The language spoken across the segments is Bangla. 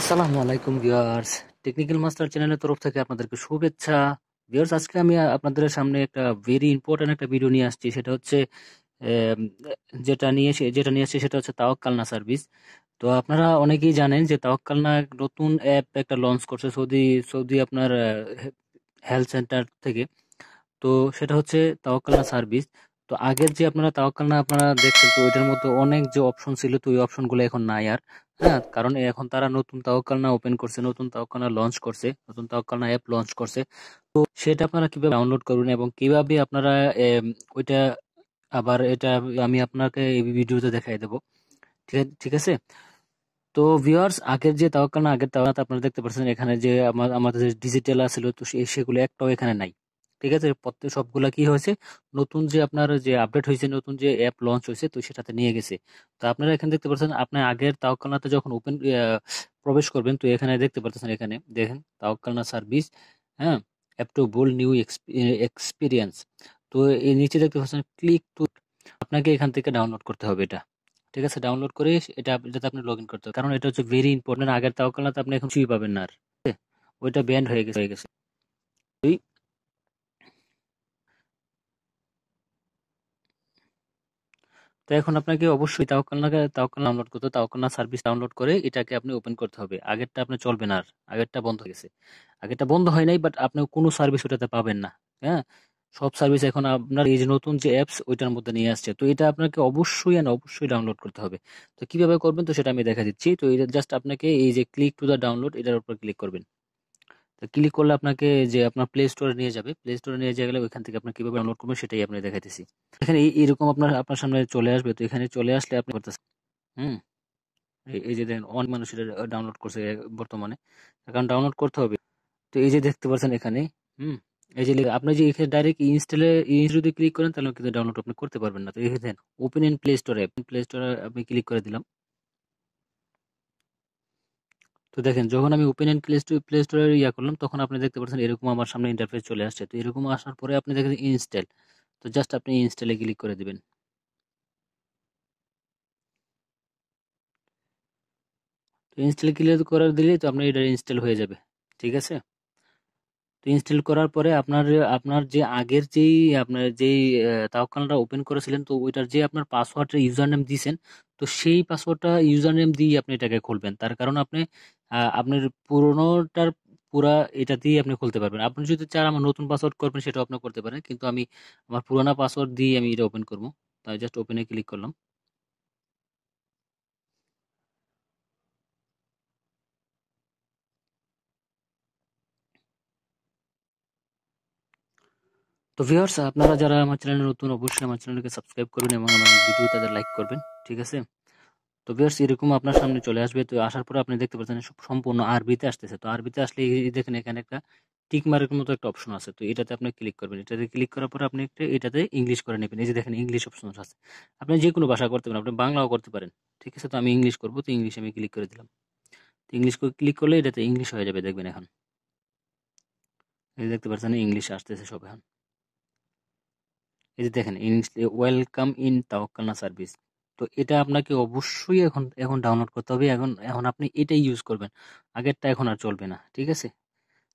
আসসালামু আলাইকুম ভিউয়ার্স টেকনিক্যাল মাস্টার চ্যানেলের তরফ থেকে আপনাদেরকে শুভেচ্ছা ভিউয়ার্স আজকে আমি আপনাদের সামনে একটা ভেরি ইম্পর্ট্যান্ট একটা ভিডিও নিয়ে আসছি সেটা হচ্ছে যেটা নিয়ে যেটা নিয়ে আসছি সেটা হচ্ছে তাওয়াক্কালনা সার্ভিস তো আপনারা অনেকেই জানেন যে তাওয়াক্কালনা নতুন অ্যাপ একটা লঞ্চ করছে সৌদি সৌদি আপনার হেলথ সেন্টার থেকে তো সেটা হচ্ছে তাওয়াক্কালনা সার্ভিস তো আগের যে আপনারা তাওয়াক্কাল না আপনারা দেখছেন তো ওইটার মধ্যে অনেক যে অপশন ছিল তো ওই অপশনগুলো এখন নাই আর হ্যাঁ কারণ এখন তারা নতুন তাওয়াক্কাল না ওপেন করছে নতুন তাওয়াক্কাল না লঞ্চ করছে নতুন তাওয়াক্কাল না অ্যাপ লঞ্চ করছে তো সেটা আপনারা কিভাবে ডাউনলোড করুন এবং কিভাবে আপনারা ওইটা আবার এটা আমি আপনাকে এই ভিডিওতে দেখাই দেবো ঠিক আছে তো ভিওয়ার্স আগের যে তাওয়াক্কাল না আগের তাওয়াক্কাল আপনারা দেখতে পাচ্ছেন এখানে যে আমাদের ডিজিটাল আসলে তো সেগুলো একটাও এখানে নাই ঠিক আছে প্রত্যেক সবগুলা কি হয়েছে নতুন যে আপনার যে আপডেট হয়েছে নতুন যে অ্যাপ লঞ্চ হয়েছে তো সেটাতে নিয়ে গেছে তো আপনারা এখানে দেখতে পাচ্ছেন আপনার আগের তাওকালনাতে যখন ওপেন প্রবেশ করবেন তো এখানে দেখতে পাচ্ছেন এখানে দেখেন তাওকালনা সার্ভিস হ্যাঁ app to bold new experience তো এই নিচে দেখতে পাচ্ছেন ক্লিক টু আপনাকে এখান থেকে ডাউনলোড করতে হবে এটা ঠিক আছে ডাউনলোড করে এটা যাতে আপনি লগ ইন করতে হবে কারণ এটা হচ্ছে ভেরি ইম্পর্টেন্ট আগের তাওকালনাতে আপনি এখন কিছুই পাবেন না আর ওইটা ব্যান্ড হয়ে গেছে হয়ে গেছে তো এখন আপনাকে অবশ্যই তাওয়াক্কালনা তাওয়াক্কালনা ডাউনলোড করতে তাওয়াক্কালনা সার্ভিস ডাউনলোড করে এটাকে আপনি ওপেন করতে হবে আগেরটা আপনি চলবে না আর আগেরটা বন্ধ হয়ে গেছে আগেরটা বন্ধ হয় নাই বাট আপনি কোনো সার্ভিস ওটাতে পাবেন না হ্যাঁ সব সার্ভিস এখন আপনার এই যে নতুন যে অ্যাপস ওইটার মধ্যে নিয়ে আসছে তো এটা আপনাকে অবশ্যই এন অবশ্যই ডাউনলোড করতে হবে তো কীভাবে করবেন তো সেটা আমি দেখা দিচ্ছি তো এটা জাস্ট আপনাকে এই যে ক্লিক টু দ্য ডাউনলোড এটার উপর ক্লিক করবেন তো ক্লিক করলে আপনাকে যে আপনার প্লে স্টোরে নিয়ে যাবে প্লে স্টোরে নিয়ে গেলে ওইখান থেকে আপনার কীভাবে ডাউনলোড করবেন সেটাই আপনি দেখাইতেছি এখানে এইরকম আপনার আপনার সামনে চলে আসবে তো এখানে চলে আসলে আপনি করতে হুম এই যে দেখেন অনেক মানুষ এটা ডাউনলোড করছে বর্তমানে কারণ ডাউনলোড করতে হবে তো এই যে দেখতে পাচ্ছেন এখানে হুম এই যে আপনি যে এখানে ডাইরেক্ট ইনস্টলে ইনস্টল যদি ক্লিক করেন তাহলে কিন্তু ডাউনলোড আপনি করতে পারবেন না তো এখানে ওপেন ইন প্লে স্টোরে প্লে স্টোরে আপনি ক্লিক করে দিলাম তো দেখেন যখন আমি open and play store play স্টোরে ইয়া করলাম তখন আপনি দেখতে পাচ্ছেন এরকম আমার সামনে ইন্টারফেস চলে আসছে তো এরকম আসার পরে আপনি দেখেন ইনস্টল তো জাস্ট আপনি ইনস্টলে ক্লিক করে দেবেন তো ইনস্টল ক্লিয়ার করার দিলেই তো আপনার এটা ইনস্টল হয়ে যাবে ঠিক আছে তো ইনস্টল করার পরে আপনার আপনার যে আগের যেই আপনার যেই তাওকালটা ওপেন করেছিলেন তো ওইটার যে আপনার পাসওয়ার্ডের ইউজার নেম দিয়েছেন তো সেই পাসওয়ার্ডটা ইউজার নেম দিয়ে আপনি এটাকে খুলবেন তার কারণ আপনি আপনার পুরোনোটার পুরা এটা দিয়ে আপনি খুলতে পারবেন আপনি যদি চান আমার নতুন পাসওয়ার্ড করবেন সেটাও আপনি করতে পারেন কিন্তু আমি আমার পুরোনো পাসওয়ার্ড দিয়ে আমি এটা ওপেন করবো তাই জাস্ট ওপেনে ক্লিক করলাম তো ভিউয়ার্স আপনারা যারা আমার চ্যানেলে নতুন অবশ্যই আমার চ্যানেলকে সাবস্ক্রাইব করবেন এবং আমার ভিডিও তাদের লাইক করবেন ঠিক আছে তো ভিউয়ার্স এরকম আপনার সামনে চলে আসবে তো আসার পরে আপনি দেখতে পাচ্ছেন সম্পূর্ণ আরবিতে আসতেছে তো আরবিতে আসলে দেখেন এখানে একটা টিক মার্কের মতো একটা অপশন আছে তো এটাতে আপনি ক্লিক করবেন এটাতে ক্লিক করার পরে আপনি একটা এটাতে ইংলিশ করে নেবেন এই যে দেখেন ইংলিশ অপশন আছে আপনি যে কোনো ভাষা করতে পারেন আপনি বাংলাও করতে পারেন ঠিক আছে তো আমি ইংলিশ করবো তো ইংলিশে আমি ক্লিক করে দিলাম তো ইংলিশ করে ক্লিক করলে এটাতে ইংলিশ হয়ে যাবে দেখবেন এখন এই দেখতে পাচ্ছেন ইংলিশ আসতেছে সব এখন এই যে দেখেন ওয়েলকাম ইন তাওকানা সার্ভিস তো এটা আপনাকে অবশ্যই এখন এখন ডাউনলোড করতে হবে এখন এখন আপনি এটাই ইউজ করবেন আগেরটা এখন আর চলবে না ঠিক আছে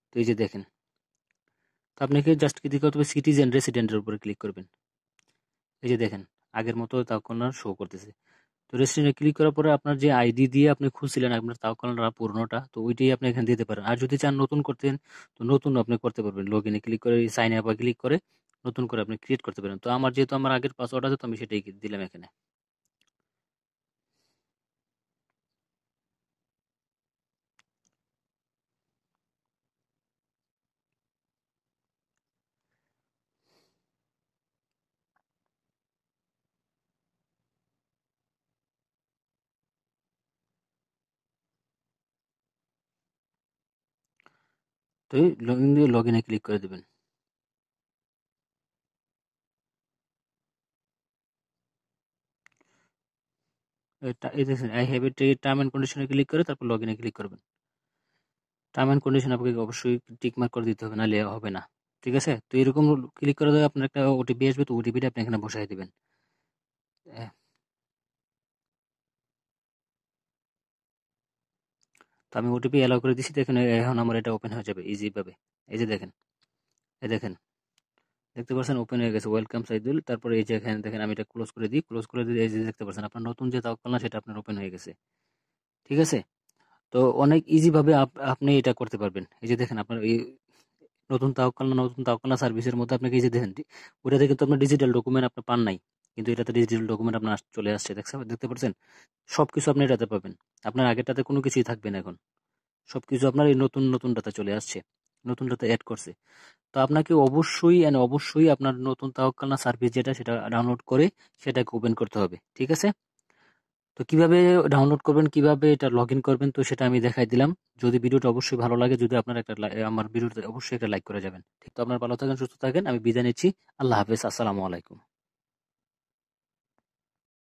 তো এই যে দেখেন তো আপনাকে জাস্ট কী করতে হবে সিটিজেন রেসিডেন্টের উপরে ক্লিক করবেন এই যে দেখেন আগের মতো তাওয়াক্কালনার শো করতেছে তো রেসিডেন্টে ক্লিক করার পরে আপনার যে আইডি দিয়ে আপনি খুঁজছিলেন আপনার তাওকালরা পুরনোটা তো ওইটাই আপনি এখানে দিতে পারেন আর যদি চান নতুন করতেন তো নতুন আপনি করতে পারবেন লগ ইনে ক্লিক করে সাইন আপে ক্লিক করে নতুন করে আপনি ক্রিয়েট করতে পারেন তো আমার যেহেতু আমার আগের পাসওয়ার্ড আছে তো আমি সেটাই দিলাম এখানে তো লগ ইন দিয়ে লগ ইনে ক্লিক করে দেবেন এই দেখেন I have a term and কন্ডিশনে ক্লিক করে তারপর লগ ইনে ক্লিক করবেন টার্ম এন্ড কন্ডিশন আপনাকে অবশ্যই টিক মার্ক করে দিতে হবে না লেওয়া হবে না ঠিক আছে তো এরকম ক্লিক করে দেবে আপনার একটা ওটিপি আসবে তো ওটিপিটা আপনি এখানে বসাই দেবেন তো আমি ওটিপি অ্যালাউ করে দিচ্ছি দেখেন এখন আমার এটা ওপেন হয়ে যাবে ইজিভাবে এই যে দেখেন এই দেখেন দেখতে পাচ্ছেন ওপেন হয়ে গেছে ওয়েলকাম সাইদুল তারপরে এই যে এখানে দেখেন আমি এটা ক্লোজ করে দিই ক্লোজ করে দিই এই যে দেখতে পাচ্ছেন আপনার নতুন যে তাওয়াক্কাল না সেটা আপনার ওপেন হয়ে গেছে ঠিক আছে তো অনেক ইজিভাবে আপনি এটা করতে পারবেন এই যে দেখেন আপনার এই নতুন তাওকাল না নতুন তাওকাল সার্ভিসের মধ্যে আপনাকে এই যে দেখেন দেখে কিন্তু আপনার ডিজিটাল ডকুমেন্ট আপনি পান নাই কিন্তু এটাতে ডিজিটাল ডকুমেন্ট আপনার চলে আসছে দেখছেন দেখতে পাচ্ছেন সব কিছু আপনি এটাতে পাবেন আপনার আগেরটাতে কোনো কিছুই থাকবে না এখন সব কিছু আপনার এই নতুন নতুনটাতে চলে আসছে নতুনটাতে অ্যাড করছে তো আপনাকে অবশ্যই অ্যান্ড অবশ্যই আপনার নতুন তাওয়াক্কালনা সার্ভিস যেটা সেটা ডাউনলোড করে সেটাকে ওপেন করতে হবে ঠিক আছে তো কিভাবে ডাউনলোড করবেন কিভাবে এটা লগ ইন করবেন তো সেটা আমি দেখাই দিলাম যদি ভিডিওটা অবশ্যই ভালো লাগে যদি আপনার একটা আমার ভিডিওটা অবশ্যই একটা লাইক করে যাবেন ঠিক তো আপনার ভালো থাকেন সুস্থ থাকেন আমি বিদায় নিচ্ছি আল্লাহ হাফেজ আসসালামু আলাইকুম